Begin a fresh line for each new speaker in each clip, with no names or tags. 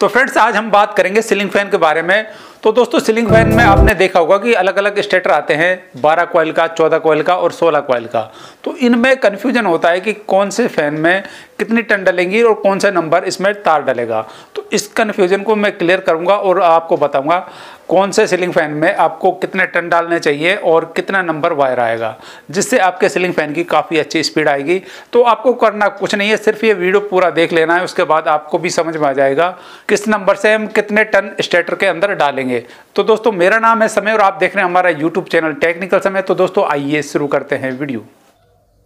तो फ्रेंड्स आज हम बात करेंगे सीलिंग फैन के बारे में तो दोस्तों सीलिंग फैन में आपने देखा होगा कि अलग अलग स्टेटर आते हैं 12 क्वाइल का 14 कॉयल का और 16 क्वाइल का तो इनमें कन्फ्यूजन होता है कि कौन से फैन में कितनी टन डलेंगी और कौन सा नंबर इसमें तार डलेगा तो इस कन्फ्यूजन को मैं क्लियर करूंगा और आपको बताऊंगा कौन से सीलिंग फैन में आपको कितने टन डालने चाहिए और कितना नंबर वायर आएगा जिससे आपके सीलिंग फैन की काफ़ी अच्छी स्पीड आएगी तो आपको करना कुछ नहीं है सिर्फ ये वीडियो पूरा देख लेना है उसके बाद आपको भी समझ में आ जाएगा किस नंबर से हम कितने टन स्टेटर के अंदर डालेंगे तो दोस्तों मेरा नाम है समय और आप देख रहे हैं हमारा यूट्यूब चैनल टेक्निकल समय तो दोस्तों आइए शुरू करते हैं वीडियो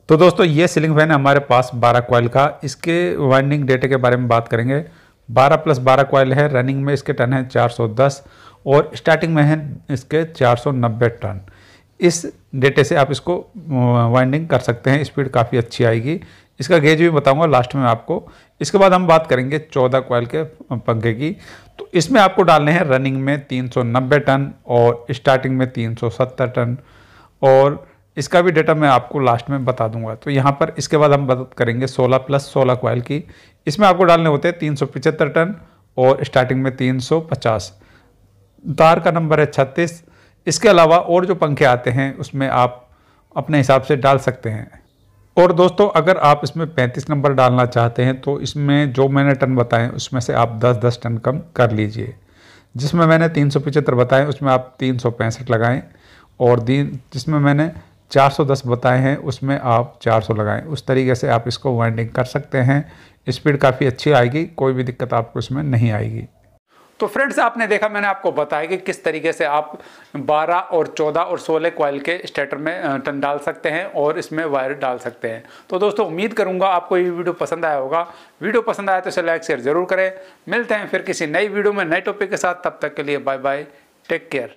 तो दोस्तों ये सीलिंग फैन है हमारे पास बारह क्वाल का इसके वाइंडिंग डेटे के बारे में बात करेंगे 12 प्लस 12 क्वाइल है रनिंग में इसके टन है 410 और स्टार्टिंग में है इसके 490 टन इस डेटे से आप इसको वाइंडिंग कर सकते हैं स्पीड काफ़ी अच्छी आएगी इसका गेज भी बताऊंगा लास्ट में आपको इसके बाद हम बात करेंगे 14 क्वाइल के पंखे की तो इसमें आपको डालने हैं रनिंग में 390 टन और स्टार्टिंग में 370 टन और इसका भी डेटा मैं आपको लास्ट में बता दूंगा तो यहाँ पर इसके बाद हम बात करेंगे 16 प्लस 16 क्वाइल की इसमें आपको डालने होते हैं तीन टन और स्टार्टिंग में 350 तार का नंबर है 36 इसके अलावा और जो पंखे आते हैं उसमें आप अपने हिसाब से डाल सकते हैं और दोस्तों अगर आप इसमें 35 नंबर डालना चाहते हैं तो इसमें जो मैंने टन बताए उसमें से आप 10-10 टन कम कर लीजिए जिसमें मैंने तीन सौ बताएं उसमें आप तीन सौ लगाएं और दिन जिसमें मैंने 410 बताए हैं उसमें आप 400 लगाएं उस तरीके से आप इसको वाइंडिंग कर सकते हैं स्पीड काफ़ी अच्छी आएगी कोई भी दिक्कत आपको इसमें नहीं आएगी तो फ्रेंड्स आपने देखा मैंने आपको बताया कि किस तरीके से आप 12 और 14 और 16 कॉयल के स्टेटर में टन डाल सकते हैं और इसमें वायर डाल सकते हैं तो दोस्तों उम्मीद करूंगा आपको ये वीडियो पसंद आया होगा वीडियो पसंद आया तो इसे लाइक शेयर जरूर करें मिलते हैं फिर किसी नई वीडियो में नए टॉपिक के साथ तब तक के लिए बाय बाय टेक केयर